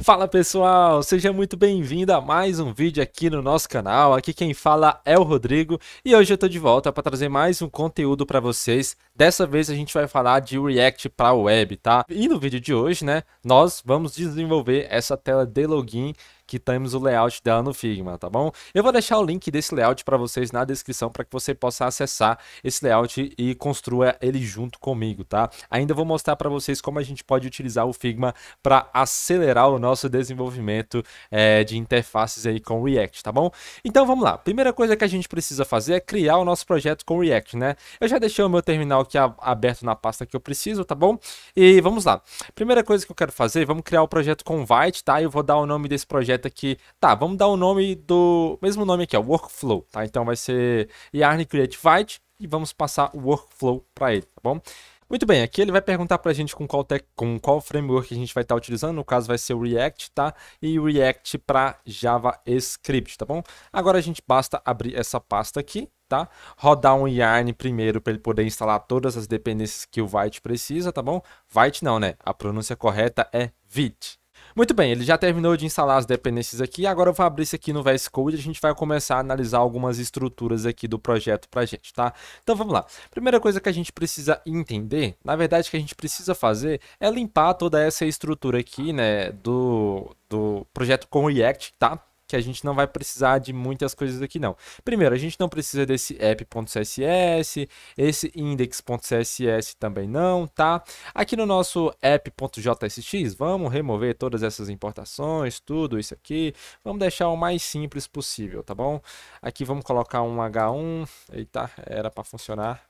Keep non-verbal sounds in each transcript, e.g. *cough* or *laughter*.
Fala pessoal, seja muito bem-vindo a mais um vídeo aqui no nosso canal. Aqui quem fala é o Rodrigo e hoje eu tô de volta para trazer mais um conteúdo para vocês. Dessa vez a gente vai falar de React para web, tá? E no vídeo de hoje, né, nós vamos desenvolver essa tela de login temos o layout dela no Figma, tá bom? Eu vou deixar o link desse layout para vocês na descrição para que você possa acessar esse layout e construa ele junto comigo, tá? Ainda vou mostrar para vocês como a gente pode utilizar o Figma para acelerar o nosso desenvolvimento é, de interfaces aí com React, tá bom? Então vamos lá. Primeira coisa que a gente precisa fazer é criar o nosso projeto com React, né? Eu já deixei o meu terminal aqui aberto na pasta que eu preciso, tá bom? E vamos lá. Primeira coisa que eu quero fazer, vamos criar o projeto com Vite, tá? Eu vou dar o nome desse projeto direta que, tá, vamos dar o nome do mesmo nome aqui, ó, workflow, tá? Então vai ser yarn create vite e vamos passar o workflow para ele, tá bom? Muito bem, aqui ele vai perguntar para a gente com qual, tech, com qual framework a gente vai estar tá utilizando, no caso vai ser o React, tá? E o React para JavaScript, tá bom? Agora a gente basta abrir essa pasta aqui, tá? Rodar um yarn primeiro para ele poder instalar todas as dependências que o Vite precisa, tá bom? Vite não, né? A pronúncia correta é Vite, muito bem, ele já terminou de instalar as dependências aqui, agora eu vou abrir isso aqui no VS Code e a gente vai começar a analisar algumas estruturas aqui do projeto pra gente, tá? Então vamos lá. Primeira coisa que a gente precisa entender, na verdade que a gente precisa fazer é limpar toda essa estrutura aqui, né, do, do projeto com React, tá? que a gente não vai precisar de muitas coisas aqui não. Primeiro, a gente não precisa desse app.css, esse index.css também não, tá? Aqui no nosso app.jsx, vamos remover todas essas importações, tudo isso aqui. Vamos deixar o mais simples possível, tá bom? Aqui vamos colocar um h1, eita, era para funcionar.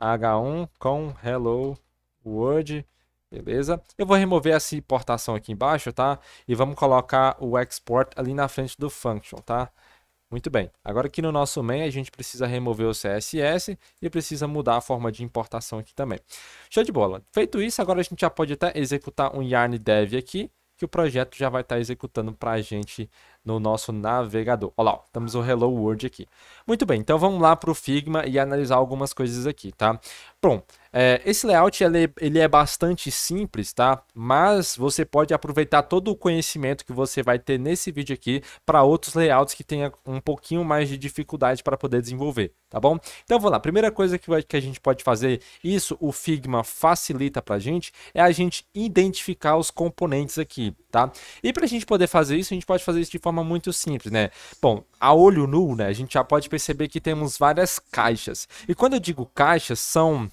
h1 com hello world Beleza? Eu vou remover essa importação aqui embaixo, tá? E vamos colocar o export ali na frente do function, tá? Muito bem. Agora aqui no nosso main a gente precisa remover o CSS e precisa mudar a forma de importação aqui também. Show de bola. Feito isso, agora a gente já pode até executar um yarn dev aqui, que o projeto já vai estar executando para a gente no nosso navegador. Olha lá, estamos o Hello World aqui. Muito bem, então vamos lá para o Figma e analisar algumas coisas aqui, tá? Bom, é, esse layout ele, é, ele, é bastante simples, tá? Mas você pode aproveitar todo o conhecimento que você vai ter nesse vídeo aqui para outros layouts que tenha um pouquinho mais de dificuldade para poder desenvolver, tá bom? Então vamos lá, primeira coisa que, vai, que a gente pode fazer, isso o Figma facilita para a gente, é a gente identificar os componentes aqui, tá? E para a gente poder fazer isso, a gente pode fazer isso de forma forma muito simples, né? Bom, a olho nu, né, a gente já pode perceber que temos várias caixas. E quando eu digo caixas, são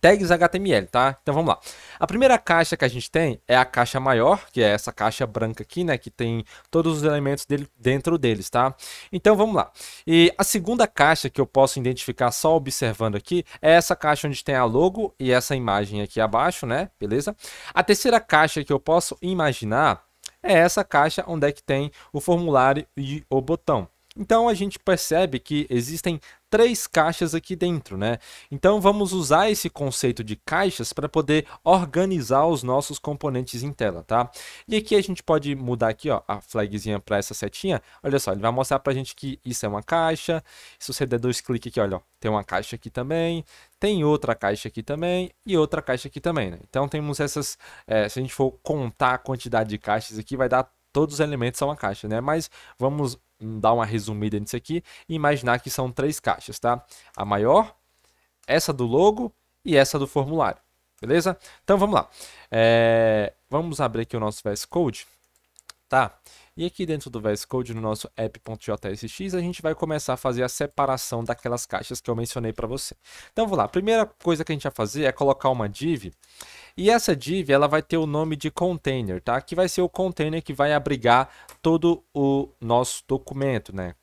tags HTML, tá? Então vamos lá. A primeira caixa que a gente tem é a caixa maior, que é essa caixa branca aqui, né? Que tem todos os elementos dele, dentro deles, tá? Então vamos lá. E a segunda caixa que eu posso identificar só observando aqui é essa caixa onde tem a logo e essa imagem aqui abaixo, né? Beleza? A terceira caixa que eu posso imaginar é essa caixa onde é que tem o formulário e o botão. Então a gente percebe que existem três caixas aqui dentro, né? Então vamos usar esse conceito de caixas para poder organizar os nossos componentes em tela, tá? E aqui a gente pode mudar aqui, ó, a flagzinha para essa setinha. Olha só, ele vai mostrar para a gente que isso é uma caixa. Se você der dois cliques aqui, olha, ó, tem uma caixa aqui também, tem outra caixa aqui também e outra caixa aqui também, né? Então temos essas, é, se a gente for contar a quantidade de caixas aqui, vai dar todos os elementos são uma caixa, né? Mas vamos dar uma resumida nisso aqui e imaginar que são três caixas, tá? A maior, essa do logo e essa do formulário, beleza? Então vamos lá. É... Vamos abrir aqui o nosso VS Code, tá? E aqui dentro do VS Code, no nosso app.jsx, a gente vai começar a fazer a separação daquelas caixas que eu mencionei para você. Então vamos lá, a primeira coisa que a gente vai fazer é colocar uma div, e essa div ela vai ter o nome de container, tá? Que vai ser o container que vai abrigar todo o nosso documento, né?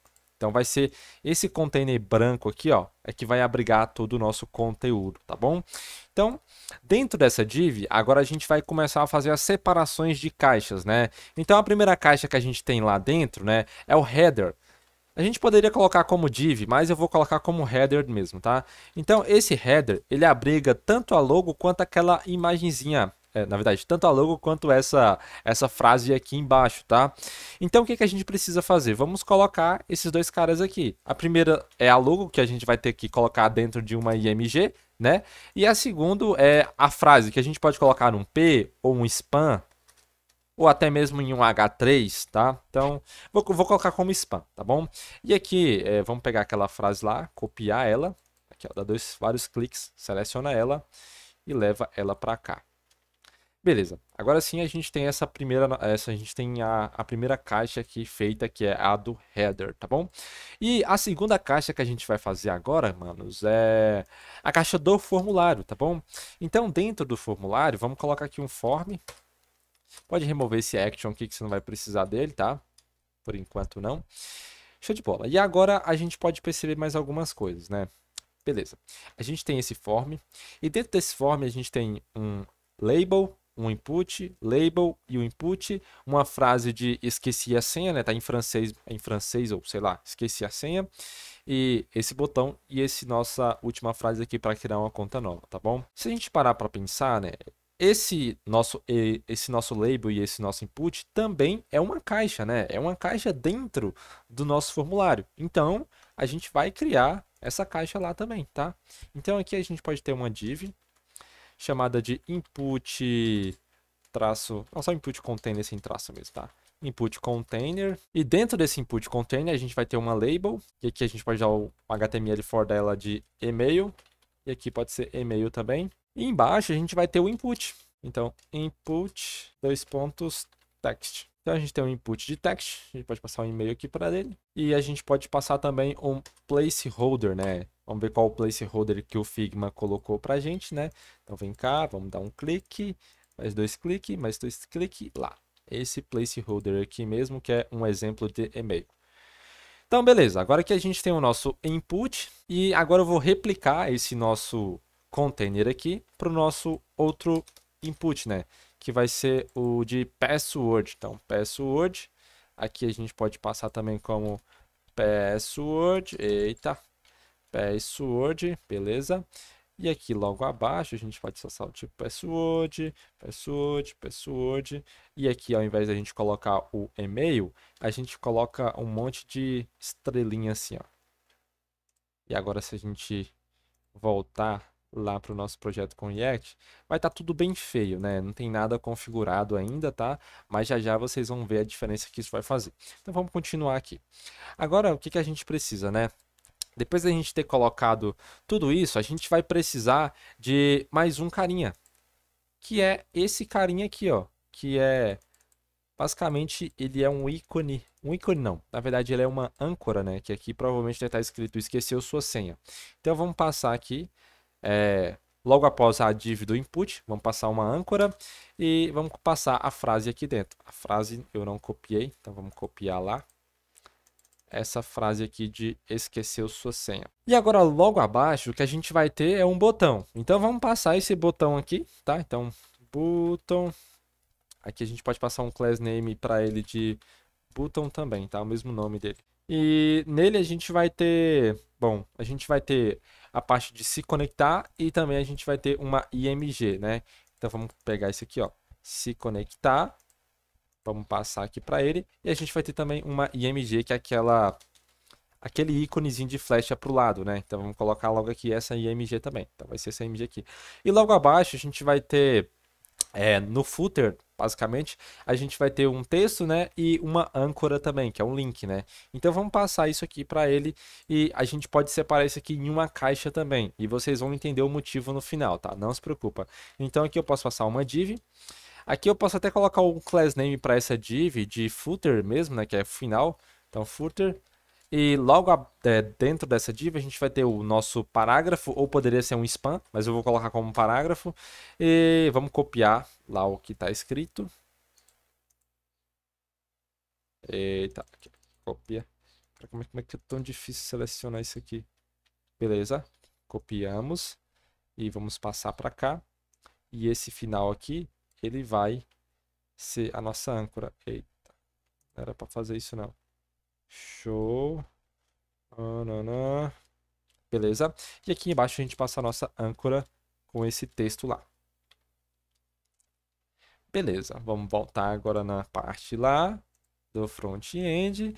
Então vai ser esse container branco aqui, ó, é que vai abrigar todo o nosso conteúdo, tá bom? Então, dentro dessa div, agora a gente vai começar a fazer as separações de caixas, né? Então a primeira caixa que a gente tem lá dentro, né, é o header. A gente poderia colocar como div, mas eu vou colocar como header mesmo, tá? Então esse header, ele abriga tanto a logo quanto aquela imagenzinha é, na verdade, tanto a logo quanto essa, essa frase aqui embaixo, tá? Então, o que, que a gente precisa fazer? Vamos colocar esses dois caras aqui. A primeira é a logo, que a gente vai ter que colocar dentro de uma IMG, né? E a segunda é a frase, que a gente pode colocar num P ou um spam, ou até mesmo em um H3, tá? Então, vou, vou colocar como spam, tá bom? E aqui, é, vamos pegar aquela frase lá, copiar ela, aqui ó, dá dois, vários cliques, seleciona ela e leva ela para cá. Beleza. Agora sim a gente tem essa primeira, essa a gente tem a, a primeira caixa aqui feita, que é a do header, tá bom? E a segunda caixa que a gente vai fazer agora, manos, é a caixa do formulário, tá bom? Então, dentro do formulário, vamos colocar aqui um form. Pode remover esse action aqui que você não vai precisar dele, tá? Por enquanto não. Show de bola. E agora a gente pode perceber mais algumas coisas, né? Beleza. A gente tem esse form e dentro desse form a gente tem um label um input, label e o um input, uma frase de esqueci a senha, né? Tá em francês, em francês ou sei lá, esqueci a senha. E esse botão e esse nossa última frase aqui para criar uma conta nova, tá bom? Se a gente parar para pensar, né, esse nosso esse nosso label e esse nosso input também é uma caixa, né? É uma caixa dentro do nosso formulário. Então, a gente vai criar essa caixa lá também, tá? Então aqui a gente pode ter uma div chamada de input traço, não só input container sem traço mesmo, tá? Input container. E dentro desse input container a gente vai ter uma label, e aqui a gente pode dar o HTML for dela de e-mail, e aqui pode ser e-mail também. E embaixo a gente vai ter o input. Então, input, dois pontos, text. Então a gente tem um input de text, a gente pode passar um e-mail aqui para ele. E a gente pode passar também um placeholder, né? Vamos ver qual o placeholder que o Figma colocou para a gente, né? Então vem cá, vamos dar um clique, mais dois cliques, mais dois cliques, lá. Esse placeholder aqui mesmo, que é um exemplo de e-mail. Então, beleza. Agora que a gente tem o nosso input, e agora eu vou replicar esse nosso container aqui para o nosso outro input, né? que vai ser o de password. Então, password, aqui a gente pode passar também como password, eita, password, beleza? E aqui logo abaixo a gente pode acessar o tipo password, password, password. E aqui ao invés da gente colocar o e-mail, a gente coloca um monte de estrelinha assim, ó. E agora se a gente voltar lá para o nosso projeto com React, vai estar tá tudo bem feio, né? Não tem nada configurado ainda, tá? Mas já já vocês vão ver a diferença que isso vai fazer. Então vamos continuar aqui. Agora, o que, que a gente precisa, né? Depois da gente ter colocado tudo isso, a gente vai precisar de mais um carinha, que é esse carinha aqui, ó, que é basicamente ele é um ícone, um ícone não, na verdade ele é uma âncora, né, que aqui provavelmente deve estar tá escrito esqueceu sua senha. Então vamos passar aqui, é, logo após a div do input, vamos passar uma âncora e vamos passar a frase aqui dentro. A frase eu não copiei, então vamos copiar lá essa frase aqui de esqueceu sua senha. E agora logo abaixo o que a gente vai ter é um botão. Então vamos passar esse botão aqui, tá? Então button. Aqui a gente pode passar um class name para ele de button também, tá? O mesmo nome dele. E nele a gente vai ter, bom, a gente vai ter a parte de se conectar e também a gente vai ter uma IMG, né? Então vamos pegar esse aqui, ó, se conectar. Vamos passar aqui para ele e a gente vai ter também uma IMG que é aquela aquele íconezinho de flecha para o lado, né? Então vamos colocar logo aqui essa IMG também. Então vai ser essa IMG aqui. E logo abaixo a gente vai ter é, no footer basicamente, a gente vai ter um texto, né, e uma âncora também, que é um link, né? Então vamos passar isso aqui para ele e a gente pode separar isso aqui em uma caixa também, e vocês vão entender o motivo no final, tá? Não se preocupa. Então aqui eu posso passar uma div, Aqui eu posso até colocar um class name para essa div de footer mesmo, né, que é final. Então footer e logo a, é, dentro dessa div a gente vai ter o nosso parágrafo, ou poderia ser um spam, mas eu vou colocar como parágrafo. E vamos copiar lá o que está escrito. Eita, aqui, copia. Como é, como é que é tão difícil selecionar isso aqui? Beleza, copiamos e vamos passar para cá. E esse final aqui, ele vai ser a nossa âncora. Eita, não era para fazer isso não. Show. Ananã. Beleza? E aqui embaixo a gente passa a nossa âncora com esse texto lá. Beleza, vamos voltar agora na parte lá do front-end.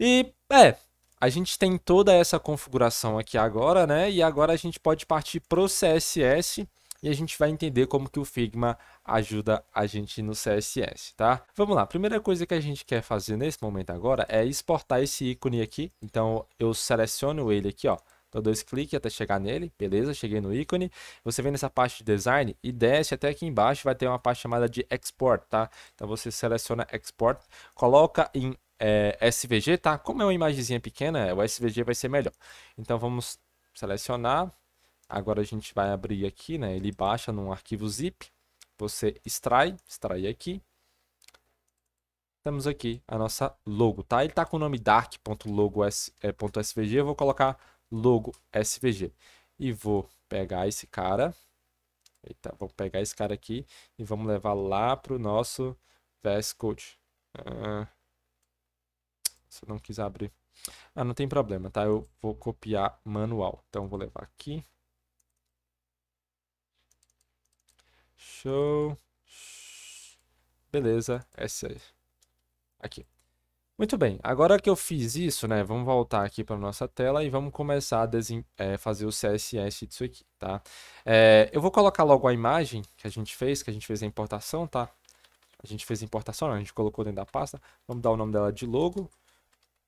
E, é, a gente tem toda essa configuração aqui agora, né? E agora a gente pode partir para o CSS e a gente vai entender como que o Figma ajuda a gente no CSS, tá? Vamos lá, a primeira coisa que a gente quer fazer nesse momento agora é exportar esse ícone aqui. Então eu seleciono ele aqui, ó. Dou dois cliques até chegar nele, beleza? Cheguei no ícone. Você vem nessa parte de design e desce até aqui embaixo, vai ter uma parte chamada de export, tá? Então você seleciona export, coloca em é, eh, SVG, tá? Como é uma imagenzinha pequena, é, o SVG vai ser melhor. Então vamos selecionar, Agora a gente vai abrir aqui, né? Ele baixa num arquivo zip. Você extrai, extrai aqui. Temos aqui a nossa logo, tá? Ele tá com o nome dark.logo.svg. É, eu vou colocar logo svg. E vou pegar esse cara. Eita, vou pegar esse cara aqui e vamos levar lá pro nosso VS Code. Ah, se não quiser abrir. Ah, não tem problema, tá? Eu vou copiar manual. Então, vou levar aqui. Show. Beleza, essa é aí. Aqui. Muito bem, agora que eu fiz isso, né, vamos voltar aqui para nossa tela e vamos começar a é, fazer o CSS disso aqui, tá? É, eu vou colocar logo a imagem que a gente fez, que a gente fez a importação, tá? A gente fez a importação, não, a gente colocou dentro da pasta. Vamos dar o nome dela de logo,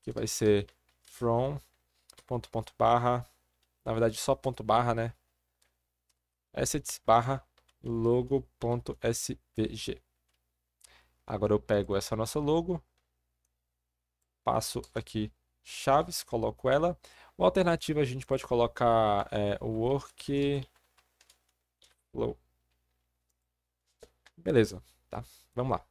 que vai ser from ponto ponto barra, na verdade só ponto barra, né? Assets barra logo.svg. Agora eu pego essa nossa logo, passo aqui chaves, coloco ela. Uma alternativa a gente pode colocar é, work Beleza, tá? Vamos lá.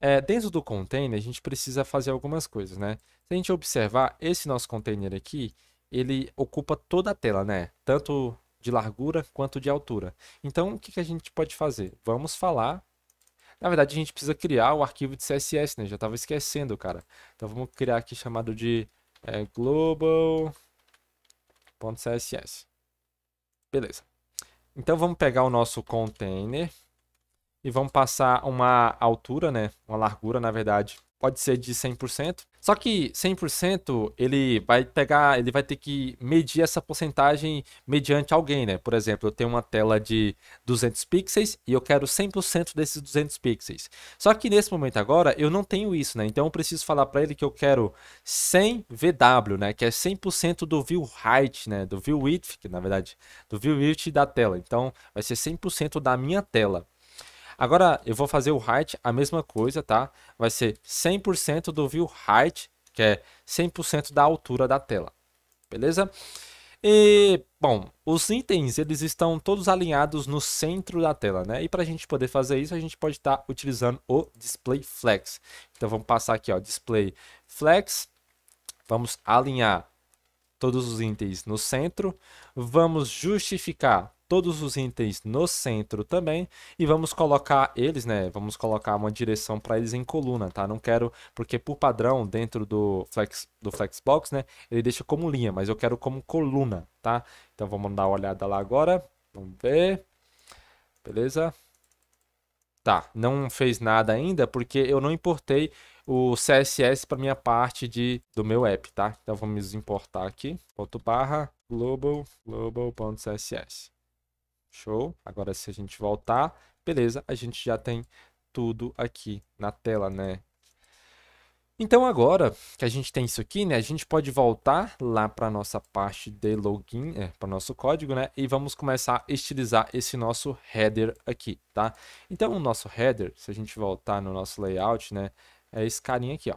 É, dentro do container, a gente precisa fazer algumas coisas, né? Se a gente observar, esse nosso container aqui, ele ocupa toda a tela, né? Tanto de largura quanto de altura. Então, o que, que a gente pode fazer? Vamos falar. Na verdade, a gente precisa criar o arquivo de CSS, né? Já estava esquecendo, cara. Então, vamos criar aqui chamado de é, global.css. Beleza. Então, vamos pegar o nosso container e vamos passar uma altura, né? Uma largura, na verdade, pode ser de 100%. Só que 100% ele vai pegar, ele vai ter que medir essa porcentagem mediante alguém, né? Por exemplo, eu tenho uma tela de 200 pixels e eu quero 100% desses 200 pixels. Só que nesse momento agora eu não tenho isso, né? Então eu preciso falar para ele que eu quero 100 VW, né? Que é 100% do view height, né? Do view width, que na verdade, do view width da tela. Então vai ser 100% da minha tela. Agora eu vou fazer o height a mesma coisa, tá? Vai ser 100% do view height, que é 100% da altura da tela. Beleza? E, bom, os itens eles estão todos alinhados no centro da tela, né? E para a gente poder fazer isso, a gente pode estar tá utilizando o Display Flex. Então vamos passar aqui, ó, Display Flex. Vamos alinhar todos os itens no centro. Vamos justificar todos os itens no centro também e vamos colocar eles, né? Vamos colocar uma direção para eles em coluna, tá? Não quero, porque por padrão dentro do flex do flexbox, né? Ele deixa como linha, mas eu quero como coluna, tá? Então vamos dar uma olhada lá agora. Vamos ver. Beleza? Tá, não fez nada ainda porque eu não importei o CSS para minha parte de, do meu app, tá? Então vamos importar aqui, ponto barra global global.css. Show? Agora, se a gente voltar, beleza, a gente já tem tudo aqui na tela, né? Então, agora que a gente tem isso aqui, né, a gente pode voltar lá para a nossa parte de login, é, para o nosso código, né, e vamos começar a estilizar esse nosso header aqui, tá? Então, o nosso header, se a gente voltar no nosso layout, né, é esse carinha aqui, ó.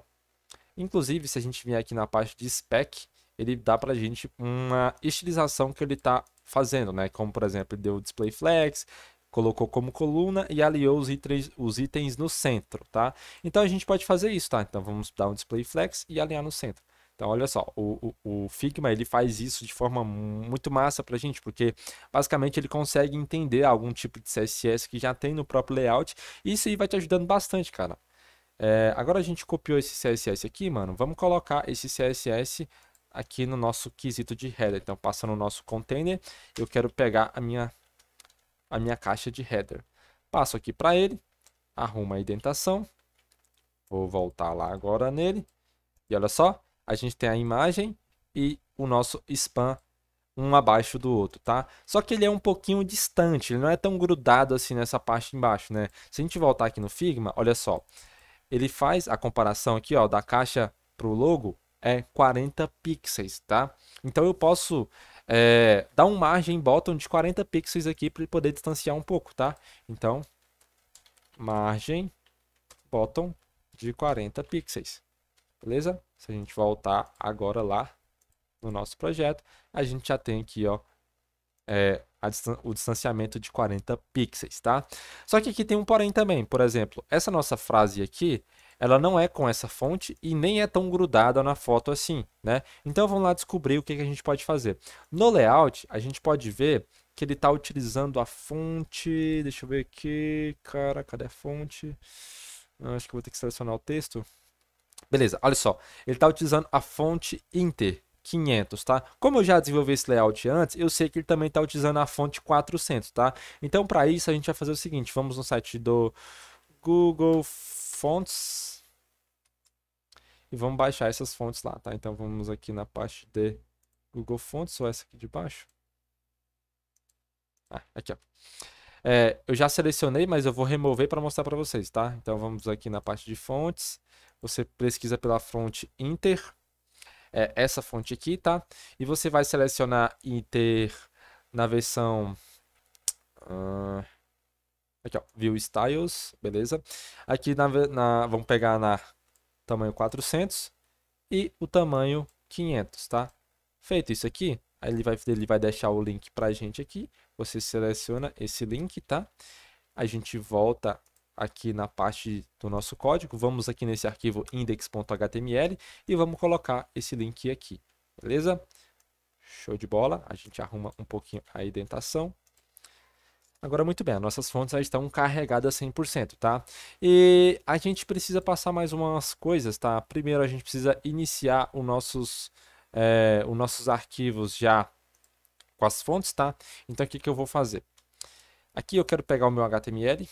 Inclusive, se a gente vier aqui na parte de spec, ele dá pra gente uma estilização que ele tá fazendo, né? Como, por exemplo, ele deu o display flex, colocou como coluna e aliou os itens, os itens no centro, tá? Então a gente pode fazer isso, tá? Então vamos dar um display flex e alinhar no centro. Então, olha só, o, o, o, Figma ele faz isso de forma muito massa para a gente, porque basicamente ele consegue entender algum tipo de CSS que já tem no próprio layout, e isso aí vai te ajudando bastante, cara. É, agora a gente copiou esse CSS aqui, mano, vamos colocar esse CSS aqui no nosso quesito de header. Então passa no nosso container, eu quero pegar a minha, a minha caixa de header. Passo aqui para ele, arrumo a indentação, vou voltar lá agora nele, e olha só, a gente tem a imagem e o nosso spam um abaixo do outro, tá? Só que ele é um pouquinho distante, ele não é tão grudado assim nessa parte embaixo, né? Se a gente voltar aqui no Figma, olha só, ele faz a comparação aqui, ó, da caixa pro logo, é 40 pixels, tá? Então eu posso é, dar um margem bottom de 40 pixels aqui para poder distanciar um pouco, tá? Então, margem bottom de 40 pixels, beleza? Se a gente voltar agora lá no nosso projeto, a gente já tem aqui, ó, é, distan o distanciamento de 40 pixels, tá? Só que aqui tem um porém também, por exemplo, essa nossa frase aqui, ela não é com essa fonte e nem é tão grudada na foto assim, né? Então vamos lá descobrir o que, que a gente pode fazer. No layout, a gente pode ver que ele está utilizando a fonte. Deixa eu ver aqui. Cara, cadê a fonte? Ah, acho que vou ter que selecionar o texto. Beleza, olha só. Ele está utilizando a fonte Inter. 500, tá? Como eu já desenvolvi esse layout antes, eu sei que ele também está utilizando a fonte 400, tá? Então, para isso, a gente vai fazer o seguinte. Vamos no site do Google fontes. E vamos baixar essas fontes lá, tá? Então vamos aqui na parte de Google Fontes, ou essa aqui de baixo. Ah, aqui, ó. É, eu já selecionei, mas eu vou remover para mostrar para vocês, tá? Então vamos aqui na parte de fontes. Você pesquisa pela fonte Inter. É essa fonte aqui, tá? E você vai selecionar Inter na versão... Uh Aqui, ó, view styles, beleza? Aqui na, na, vamos pegar na tamanho 400 e o tamanho 500, tá? Feito isso aqui, aí ele vai, ele vai deixar o link pra gente aqui. Você seleciona esse link, tá? A gente volta aqui na parte do nosso código. Vamos aqui nesse arquivo index.html e vamos colocar esse link aqui, beleza? Show de bola. A gente arruma um pouquinho a indentação. Agora, muito bem, nossas fontes já estão carregadas 100%, tá? E a gente precisa passar mais umas coisas, tá? Primeiro, a gente precisa iniciar os nossos, é, os nossos arquivos já com as fontes, tá? Então, o que, que eu vou fazer? Aqui eu quero pegar o meu HTML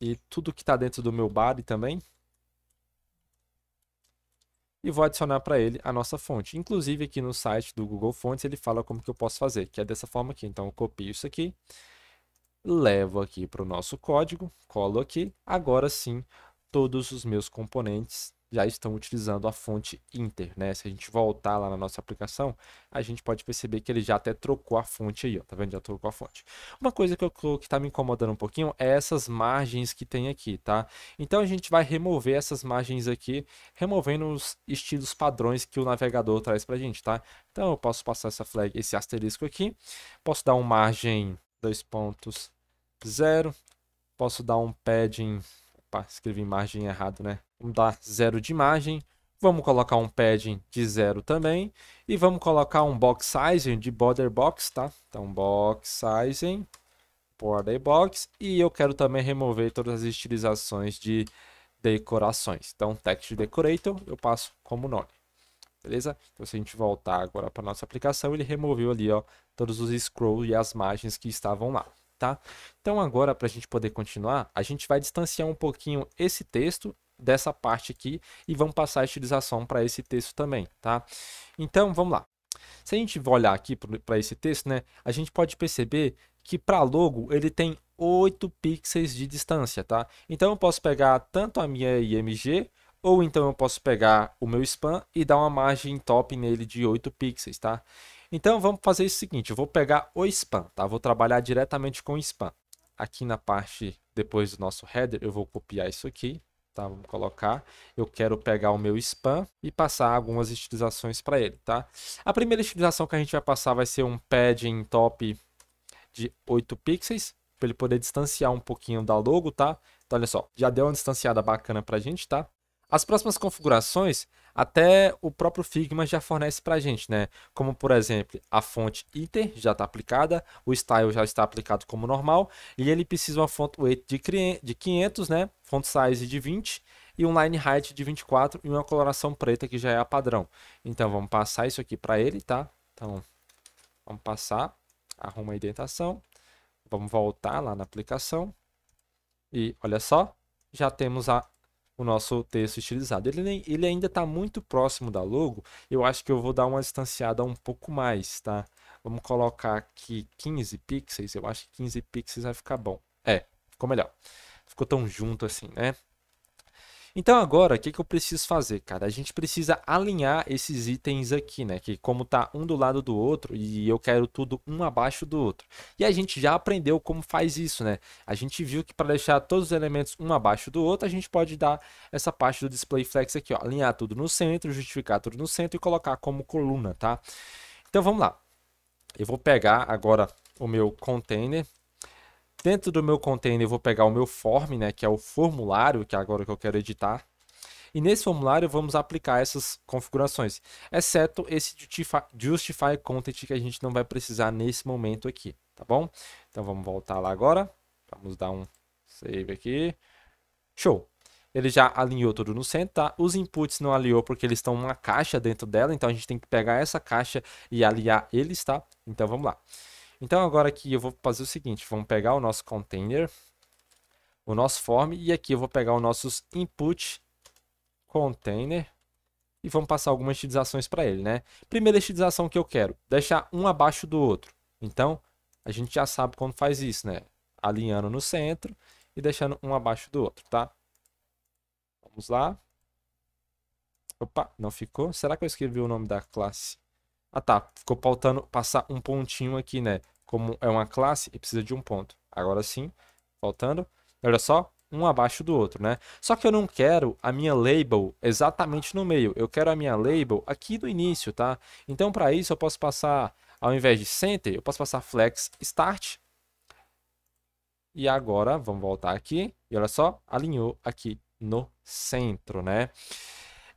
e tudo que está dentro do meu body também e vou adicionar para ele a nossa fonte. Inclusive aqui no site do Google Fonts ele fala como que eu posso fazer, que é dessa forma aqui. Então eu copio isso aqui, levo aqui para o nosso código, colo aqui. Agora sim, todos os meus componentes já estão utilizando a fonte Inter, né? Se a gente voltar lá na nossa aplicação, a gente pode perceber que ele já até trocou a fonte aí, ó, tá vendo? Já trocou a fonte. Uma coisa que, eu, que tá me incomodando um pouquinho é essas margens que tem aqui, tá? Então a gente vai remover essas margens aqui, removendo os estilos padrões que o navegador traz pra gente, tá? Então eu posso passar essa flag, esse asterisco aqui, posso dar um margem dois pontos zero, posso dar um padding, opa, escrevi margem errado, né? Vamos dar zero de imagem. Vamos colocar um padding de zero também. E vamos colocar um box sizing de border box, tá? Então, box sizing, border box. E eu quero também remover todas as estilizações de decorações. Então, text decorator eu passo como nome. Beleza? Então, se a gente voltar agora para nossa aplicação, ele removeu ali, ó, todos os scrolls e as margens que estavam lá. Tá? Então agora, para a gente poder continuar, a gente vai distanciar um pouquinho esse texto dessa parte aqui e vamos passar a estilização para esse texto também, tá? Então, vamos lá. Se a gente olhar aqui para esse texto, né, a gente pode perceber que para logo ele tem 8 pixels de distância, tá? Então eu posso pegar tanto a minha IMG ou então eu posso pegar o meu spam e dar uma margem top nele de 8 pixels, tá? Então vamos fazer o seguinte, eu vou pegar o spam, tá? Vou trabalhar diretamente com o spam. Aqui na parte depois do nosso header, eu vou copiar isso aqui tá? Vamos colocar, eu quero pegar o meu spam e passar algumas estilizações para ele, tá? A primeira estilização que a gente vai passar vai ser um padding top de 8 pixels, para ele poder distanciar um pouquinho da logo, tá? Então, olha só, já deu uma distanciada bacana para a gente, tá? As próximas configurações até o próprio Figma já fornece para a gente, né? Como por exemplo, a fonte iter já está aplicada, o style já está aplicado como normal e ele precisa uma fonte weight de 500, né? Font size de 20 e um line height de 24 e uma coloração preta que já é a padrão. Então vamos passar isso aqui para ele, tá? Então vamos passar, arruma a indentação, vamos voltar lá na aplicação e olha só, já temos a o nosso texto estilizado. Ele, ele ainda está muito próximo da logo, eu acho que eu vou dar uma distanciada um pouco mais, tá? Vamos colocar aqui 15 pixels, eu acho que 15 pixels vai ficar bom. É, ficou melhor. Ficou tão junto assim, né? Então agora, o que, que eu preciso fazer, cara? A gente precisa alinhar esses itens aqui, né? Que como tá um do lado do outro e eu quero tudo um abaixo do outro. E a gente já aprendeu como faz isso, né? A gente viu que para deixar todos os elementos um abaixo do outro, a gente pode dar essa parte do display flex aqui, ó. Alinhar tudo no centro, justificar tudo no centro e colocar como coluna, tá? Então vamos lá. Eu vou pegar agora o meu container Dentro do meu container eu vou pegar o meu form, né, que é o formulário, que é agora que eu quero editar. E nesse formulário vamos aplicar essas configurações, exceto esse justify, content que a gente não vai precisar nesse momento aqui, tá bom? Então vamos voltar lá agora, vamos dar um save aqui, show! Ele já alinhou tudo no centro, tá? Os inputs não alinhou porque eles estão uma caixa dentro dela, então a gente tem que pegar essa caixa e aliar eles, tá? Então vamos lá. Então agora aqui eu vou fazer o seguinte, vamos pegar o nosso container, o nosso form, e aqui eu vou pegar os nossos input container, e vamos passar algumas estilizações para ele, né? Primeira estilização que eu quero, deixar um abaixo do outro. Então, a gente já sabe quando faz isso, né? Alinhando no centro e deixando um abaixo do outro, tá? Vamos lá. Opa, não ficou. Será que eu escrevi o nome da classe? Ah tá, ficou faltando passar um pontinho aqui, né? Como é uma classe, e precisa de um ponto. Agora sim, faltando. Olha só, um abaixo do outro, né? Só que eu não quero a minha label exatamente no meio. Eu quero a minha label aqui no início, tá? Então, para isso, eu posso passar, ao invés de center, eu posso passar flex start. E agora, vamos voltar aqui. E olha só, alinhou aqui no centro, né?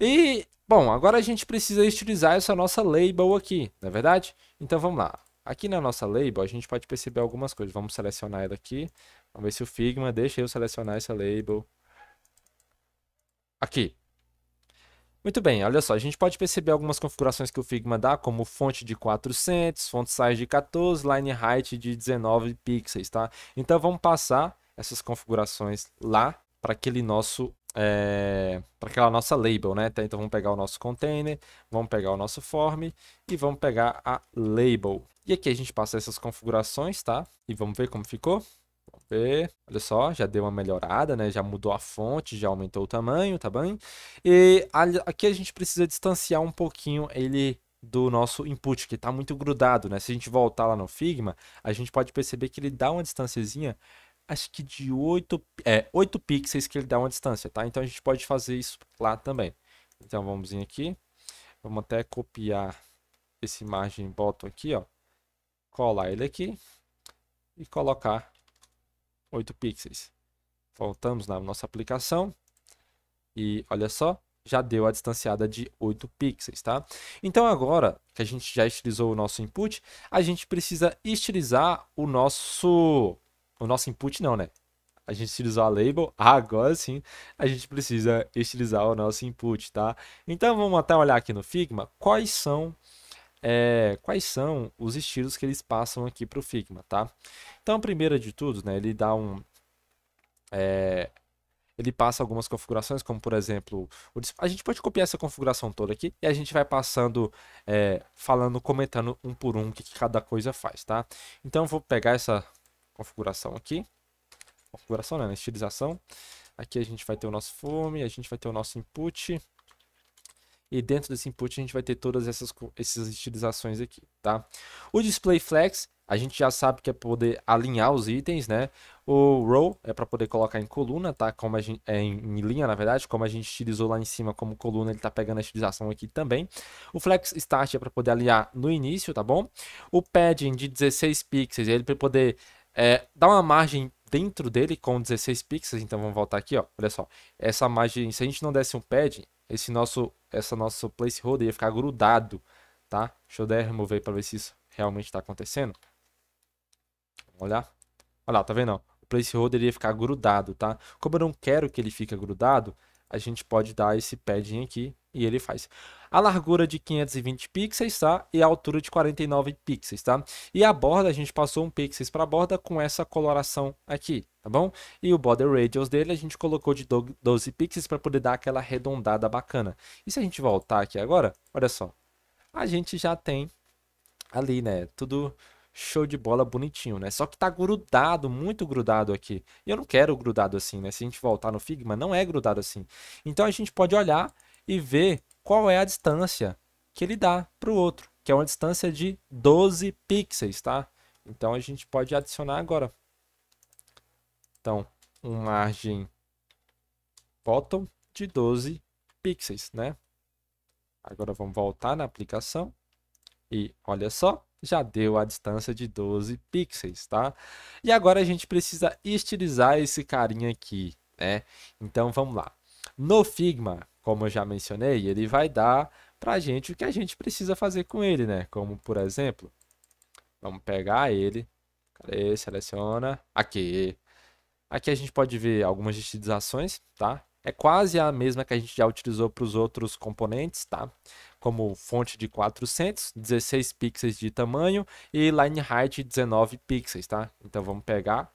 E, bom, agora a gente precisa estilizar essa nossa label aqui, não é verdade? Então vamos lá. Aqui na nossa label a gente pode perceber algumas coisas. Vamos selecionar ela aqui. Vamos ver se o Figma deixa eu selecionar essa label. Aqui. Muito bem, olha só, a gente pode perceber algumas configurações que o Figma dá, como fonte de 400, font size de 14, line height de 19 pixels, tá? Então vamos passar essas configurações lá para aquele nosso é, eh, para aquela nossa label, né? Então vamos pegar o nosso container, vamos pegar o nosso form e vamos pegar a label. E aqui a gente passa essas configurações, tá? E vamos ver como ficou. Vamos ver. Olha só, já deu uma melhorada, né? Já mudou a fonte, já aumentou o tamanho, tá bem? E aqui a gente precisa distanciar um pouquinho ele do nosso input, que está muito grudado, né? Se a gente voltar lá no Figma, a gente pode perceber que ele dá uma distanciazinha acho que de 8, é, 8 pixels que ele dá uma distância, tá? Então a gente pode fazer isso lá também. Então vamos vir aqui, vamos até copiar esse margem bottom aqui, ó. Colar ele aqui e colocar 8 pixels. Voltamos na nossa aplicação e olha só, já deu a distanciada de 8 pixels, tá? Então agora que a gente já estilizou o nosso input, a gente precisa estilizar o nosso o nosso input não, né? A gente utilizou a label, agora sim a gente precisa estilizar o nosso input, tá? Então vamos até olhar aqui no Figma quais são é, quais são os estilos que eles passam aqui para o Figma, tá? Então, primeiro de tudo, né, ele dá um... É, ele passa algumas configurações, como por exemplo, o, a gente pode copiar essa configuração toda aqui e a gente vai passando, é, falando, comentando um por um o que, que, cada coisa faz, tá? Então, eu vou pegar essa configuração aqui. Configuração, né? Estilização. Aqui a gente vai ter o nosso fome a gente vai ter o nosso input. E dentro desse input a gente vai ter todas essas, essas estilizações aqui, tá? O display flex, a gente já sabe que é poder alinhar os itens, né? O row é para poder colocar em coluna, tá? Como a gente, é em, em, linha, na verdade, como a gente estilizou lá em cima como coluna, ele tá pegando a estilização aqui também. O flex start é para poder alinhar no início, tá bom? O padding de 16 pixels, ele para poder é, dá uma margem dentro dele com 16 pixels, então vamos voltar aqui, ó. Olha só, essa margem, se a gente não desse um pad, esse nosso, essa nosso placeholder ia ficar grudado, tá? Deixa eu der remover para ver se isso realmente está acontecendo. Vamos olhar. Olha lá, tá vendo? O placeholder ia ficar grudado, tá? Como eu não quero que ele fique grudado, a gente pode dar esse padding aqui e ele faz a largura de 520 pixels, tá? E a altura de 49 pixels, tá? E a borda, a gente passou um pixels para a borda com essa coloração aqui, tá bom? E o border radius dele a gente colocou de 12 pixels para poder dar aquela arredondada bacana. E se a gente voltar aqui agora, olha só, a gente já tem ali, né, tudo show de bola bonitinho, né? Só que tá grudado, muito grudado aqui. E eu não quero grudado assim, né? Se a gente voltar no Figma, não é grudado assim. Então a gente pode olhar e ver qual é a distância que ele dá para o outro, que é uma distância de 12 pixels, tá? Então a gente pode adicionar agora. Então, um margem bottom de 12 pixels, né? Agora vamos voltar na aplicação e olha só, já deu a distância de 12 pixels, tá? E agora a gente precisa estilizar esse carinha aqui, né? Então vamos lá. No Figma, como eu já mencionei, ele vai dar para a gente o que a gente precisa fazer com ele, né? Como, por exemplo, vamos pegar ele, cadê? seleciona, aqui. Aqui a gente pode ver algumas utilizações, tá? É quase a mesma que a gente já utilizou para os outros componentes, tá? Como fonte de 400, 16 pixels de tamanho e line height 19 pixels, tá? Então vamos pegar.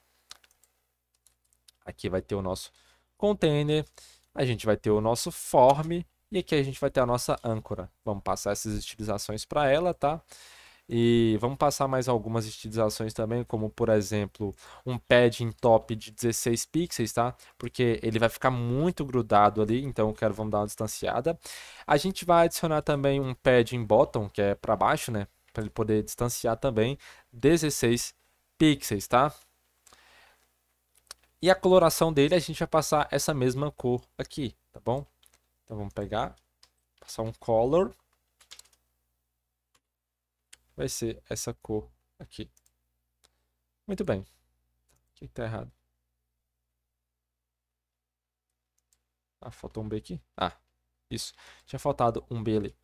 Aqui vai ter o nosso container a gente vai ter o nosso form e aqui a gente vai ter a nossa âncora. Vamos passar essas estilizações para ela, tá? E vamos passar mais algumas estilizações também, como por exemplo, um padding top de 16 pixels, tá? Porque ele vai ficar muito grudado ali, então eu quero vamos dar uma distanciada. A gente vai adicionar também um padding bottom, que é para baixo, né? Para ele poder distanciar também 16 pixels, tá? E a coloração dele, a gente vai passar essa mesma cor aqui, tá bom? Então vamos pegar, passar um color. Vai ser essa cor aqui. Muito bem. O que tá errado? Ah, faltou um B aqui? Ah, isso. Tinha faltado um B ali.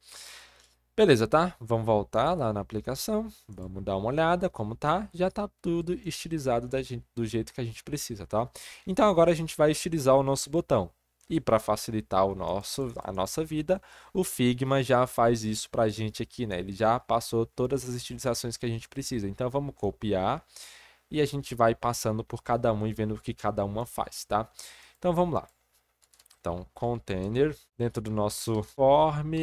Beleza, tá? Vamos voltar lá na aplicação, vamos dar uma olhada como tá. Já tá tudo estilizado gente, do jeito que a gente precisa, tá? Então agora a gente vai estilizar o nosso botão. E para facilitar o nosso, a nossa vida, o Figma já faz isso para a gente aqui, né? Ele já passou todas as estilizações que a gente precisa. Então vamos copiar e a gente vai passando por cada um e vendo o que cada uma faz, tá? Então vamos lá. Então, container, dentro do nosso form,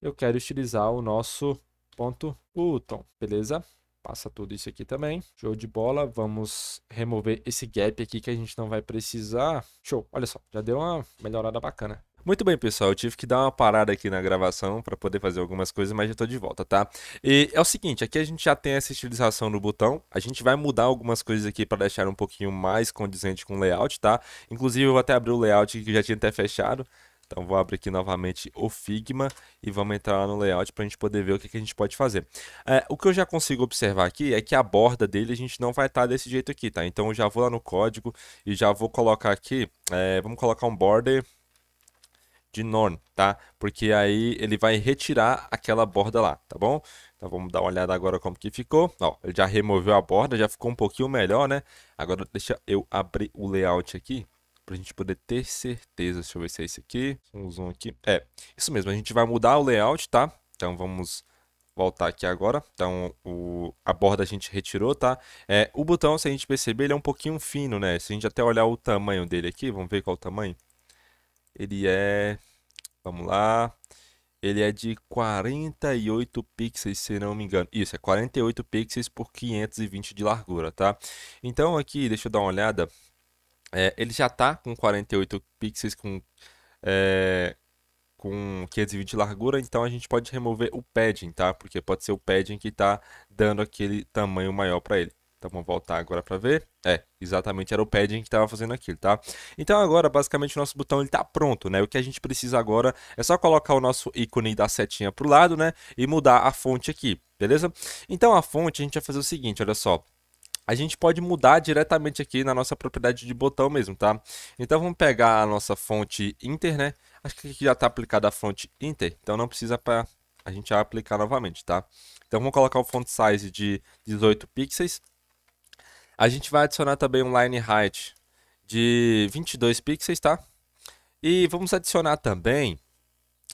eu quero utilizar o nosso ponto Button, beleza? Passa tudo isso aqui também. Show de bola. Vamos remover esse gap aqui que a gente não vai precisar. Show. Olha só, já deu uma melhorada bacana. Muito bem, pessoal, eu tive que dar uma parada aqui na gravação para poder fazer algumas coisas, mas já estou de volta, tá? E é o seguinte, aqui a gente já tem essa estilização no botão, a gente vai mudar algumas coisas aqui para deixar um pouquinho mais condizente com o layout, tá? Inclusive eu vou até abrir o layout que já tinha até fechado, então vou abrir aqui novamente o Figma e vamos entrar lá no layout para a gente poder ver o que, que a gente pode fazer. É, o que eu já consigo observar aqui é que a borda dele a gente não vai estar tá desse jeito aqui, tá? Então eu já vou lá no código e já vou colocar aqui, é, vamos colocar um border de Norn, tá? Porque aí ele vai retirar aquela borda lá, tá bom? Então vamos dar uma olhada agora como que ficou. Ó, ele já removeu a borda, já ficou um pouquinho melhor, né? Agora deixa eu abrir o layout aqui para a gente poder ter certeza. Deixa eu ver se é esse aqui. Um zoom aqui. É, isso mesmo. A gente vai mudar o layout, tá? Então vamos voltar aqui agora. Então o, a borda a gente retirou, tá? É, o botão, se a gente perceber, ele é um pouquinho fino, né? Se a gente até olhar o tamanho dele aqui, vamos ver qual o tamanho. Ele é. Vamos lá. Ele é de 48 pixels, se não me engano. Isso, é 48 pixels por 520 de largura, tá? Então aqui, deixa eu dar uma olhada. É, ele já tá com 48 pixels com, é, com 520 de largura, então a gente pode remover o padding, tá? Porque pode ser o padding que tá dando aquele tamanho maior para ele. Então vamos voltar agora para ver. É, exatamente era o padding que estava fazendo aquilo, tá? Então agora basicamente o nosso botão ele tá pronto, né? O que a gente precisa agora é só colocar o nosso ícone da setinha pro lado, né? E mudar a fonte aqui, beleza? Então a fonte a gente vai fazer o seguinte, olha só a gente pode mudar diretamente aqui na nossa propriedade de botão mesmo, tá? Então vamos pegar a nossa fonte inter, né? Acho que aqui já está aplicada a fonte inter, então não precisa para a gente aplicar novamente, tá? Então vamos colocar o font size de 18 pixels. A gente vai adicionar também um line height de 22 pixels, tá? E vamos adicionar também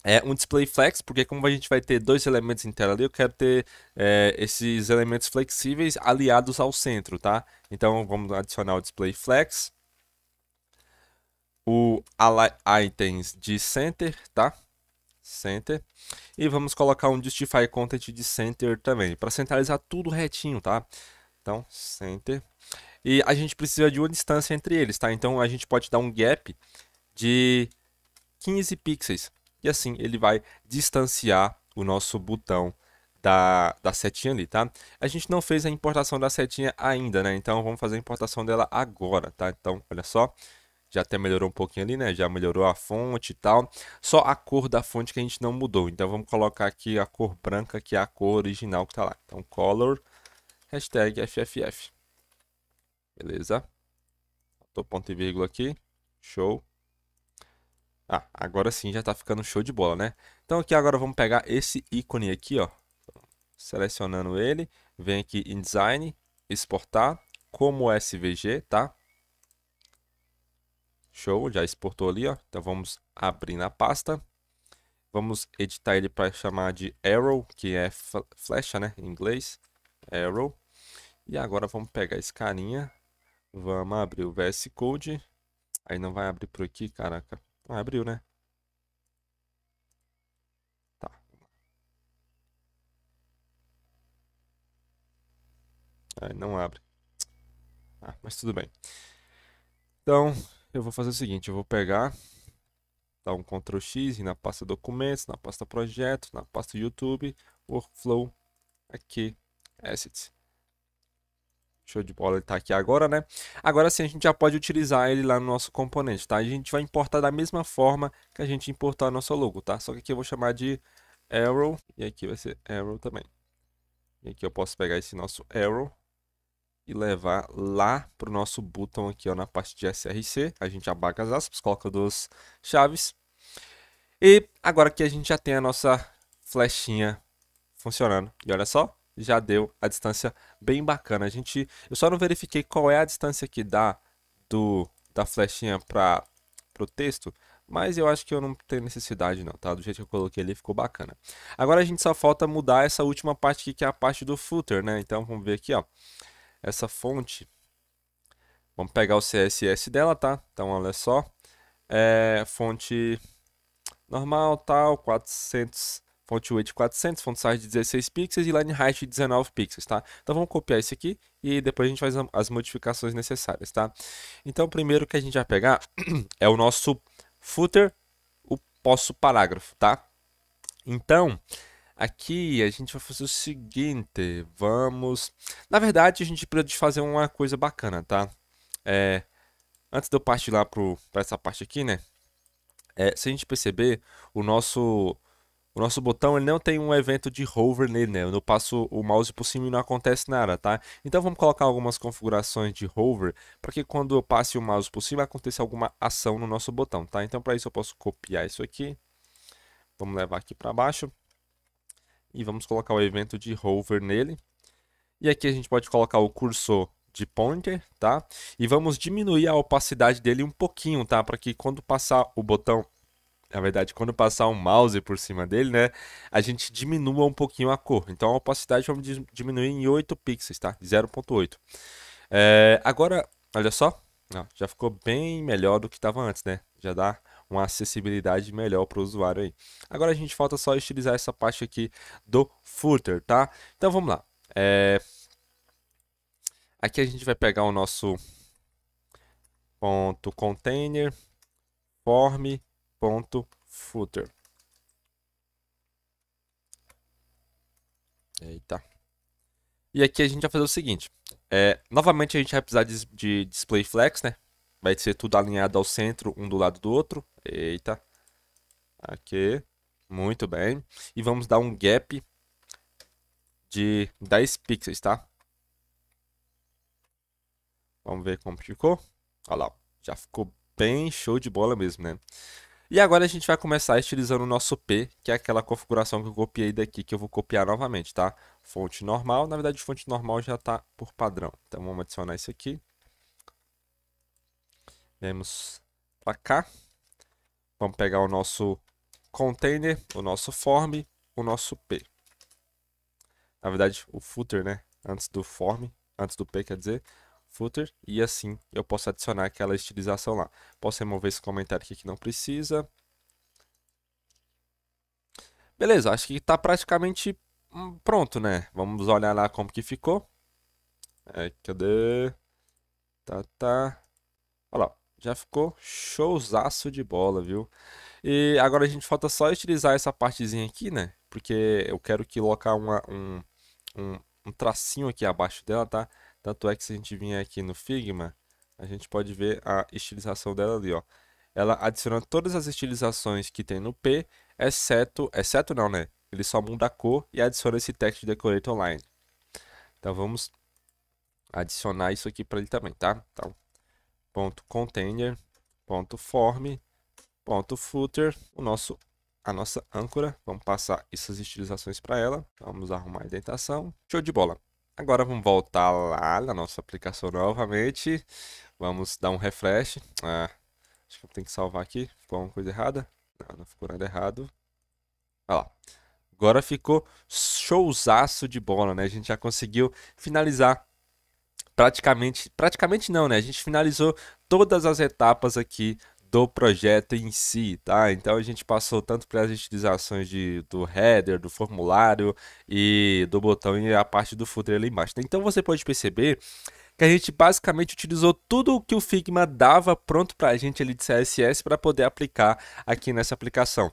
é, um display flex, porque como a gente vai ter dois elementos em tela ali, eu quero ter é, esses elementos flexíveis aliados ao centro, tá? Então vamos adicionar o display flex, o items de center, tá? Center. E vamos colocar um justify content de center também, para centralizar tudo retinho, tá? Então, center. E a gente precisa de uma distância entre eles, tá? Então a gente pode dar um gap de 15 pixels. E assim ele vai distanciar o nosso botão da, da setinha ali, tá? A gente não fez a importação da setinha ainda, né? Então vamos fazer a importação dela agora, tá? Então, olha só. Já até melhorou um pouquinho ali, né? Já melhorou a fonte e tal. Só a cor da fonte que a gente não mudou. Então vamos colocar aqui a cor branca, que é a cor original que tá lá. Então, color hashtag FFF. Beleza? Tô ponto e vírgula aqui. Show. Ah, agora sim já tá ficando show de bola, né? Então aqui agora vamos pegar esse ícone aqui, ó. Selecionando ele, vem aqui em Design, exportar como SVG, tá? Show, já exportou ali, ó. Então vamos abrir na pasta. Vamos editar ele para chamar de arrow, que é flecha, né, em inglês. Arrow. E agora vamos pegar esse carinha. Vamos abrir o VS Code. Aí não vai abrir por aqui, caraca. Não ah, abriu, né? Tá. Aí não abre. Ah, mas tudo bem. Então, eu vou fazer o seguinte, eu vou pegar dar um Ctrl X na pasta documentos, na pasta projeto, na pasta YouTube, workflow, aqui, assets. Show de bola, ele está aqui agora, né? Agora sim, a gente já pode utilizar ele lá no nosso componente, tá? A gente vai importar da mesma forma que a gente importar nosso logo, tá? Só que aqui eu vou chamar de arrow, e aqui vai ser arrow também. E aqui eu posso pegar esse nosso arrow e levar lá para o nosso botão aqui, ó, na parte de SRC. A gente abaca as aspas, coloca duas chaves. E agora que a gente já tem a nossa flechinha funcionando. E olha só, já deu a distância bem bacana. A gente, eu só não verifiquei qual é a distância que dá do da flechinha para o texto, mas eu acho que eu não tenho necessidade não, tá? Do jeito que eu coloquei ali ficou bacana. Agora a gente só falta mudar essa última parte aqui, que é a parte do footer, né? Então vamos ver aqui, ó. Essa fonte. Vamos pegar o CSS dela, tá? Então olha só. É, fonte normal, tal, 400 Point-Weight 400, font size de 16 pixels e line height de 19 pixels, tá? Então vamos copiar isso aqui e depois a gente faz as modificações necessárias, tá? Então primeiro que a gente vai pegar *clears throat* é o nosso footer, o nosso parágrafo, tá? Então, aqui a gente vai fazer o seguinte, vamos... Na verdade a gente precisa fazer uma coisa bacana, tá? É... Antes de eu partir lá para essa parte aqui, né? É, se a gente perceber, o nosso o nosso botão ele não tem um evento de hover nele, né? Eu passo o mouse por cima e não acontece nada, tá? Então vamos colocar algumas configurações de hover para que quando eu passe o mouse por cima aconteça alguma ação no nosso botão, tá? Então para isso eu posso copiar isso aqui. Vamos levar aqui para baixo. E vamos colocar o evento de hover nele. E aqui a gente pode colocar o cursor de pointer, tá? E vamos diminuir a opacidade dele um pouquinho, tá? Para que quando passar o botão na verdade, quando passar um mouse por cima dele, né, a gente diminua um pouquinho a cor. Então a opacidade vamos diminuir em 8 pixels, tá? 0.8. É, agora, olha só, Não, já ficou bem melhor do que estava antes, né? Já dá uma acessibilidade melhor para o usuário aí. Agora a gente falta só estilizar essa parte aqui do footer, tá? Então vamos lá. É... Aqui a gente vai pegar o nosso ponto container form ponto footer. Eita. E aqui a gente vai fazer o seguinte. É, novamente a gente vai precisar de, de, display flex, né? Vai ser tudo alinhado ao centro, um do lado do outro. Eita. Aqui. Muito bem. E vamos dar um gap de 10 pixels, tá? Vamos ver como ficou. Olha lá. Já ficou bem show de bola mesmo, né? E agora a gente vai começar estilizando o nosso P, que é aquela configuração que eu copiei daqui, que eu vou copiar novamente, tá? Fonte normal, na verdade fonte normal já está por padrão. Então vamos adicionar isso aqui. Vemos para cá. Vamos pegar o nosso container, o nosso form, o nosso P. Na verdade, o footer, né? Antes do form, antes do P, quer dizer footer e assim eu posso adicionar aquela estilização lá. Posso remover esse comentário aqui que não precisa. Beleza, acho que está praticamente hum, pronto, né? Vamos olhar lá como que ficou. É, cadê? Tá, tá. Olha lá, já ficou showzaço de bola, viu? E agora a gente falta só utilizar essa partezinha aqui, né? Porque eu quero que colocar uma, um, um, um tracinho aqui abaixo dela, tá? Tanto é que se a gente vir aqui no Figma, a gente pode ver a estilização dela ali, ó. Ela adiciona todas as estilizações que tem no P, exceto, exceto não, né? Ele só muda a cor e adiciona esse text decorate online. Então vamos adicionar isso aqui para ele também, tá? Então, ponto container, ponto form, ponto footer, o nosso a nossa âncora. Vamos passar essas estilizações para ela. Vamos arrumar a indentação. Show de bola. Agora vamos voltar lá na nossa aplicação novamente. Vamos dar um refresh. Ah, acho que eu tenho que salvar aqui. Ficou alguma coisa errada? Não, não ficou nada errado. Olha lá. Agora ficou showzaço de bola, né? A gente já conseguiu finalizar praticamente, praticamente não, né? A gente finalizou todas as etapas aqui do projeto em si, tá? Então a gente passou tanto para as utilizações de, do header, do formulário e do botão e a parte do footer ali embaixo. Tá? Então você pode perceber que a gente basicamente utilizou tudo o que o Figma dava pronto para a gente ali de CSS para poder aplicar aqui nessa aplicação.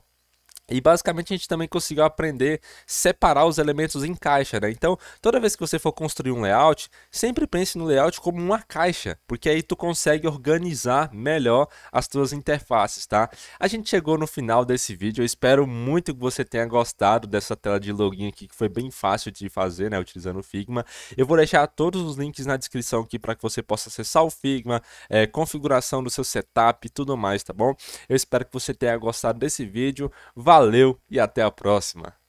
E basicamente a gente também conseguiu aprender separar os elementos em caixa, né? Então, toda vez que você for construir um layout, sempre pense no layout como uma caixa, porque aí tu consegue organizar melhor as tuas interfaces, tá? A gente chegou no final desse vídeo, eu espero muito que você tenha gostado dessa tela de login aqui, que foi bem fácil de fazer, né, utilizando o Figma. Eu vou deixar todos os links na descrição aqui para que você possa acessar o Figma, é, configuração do seu setup e tudo mais, tá bom? Eu espero que você tenha gostado desse vídeo. Valeu! Valeu e até a próxima!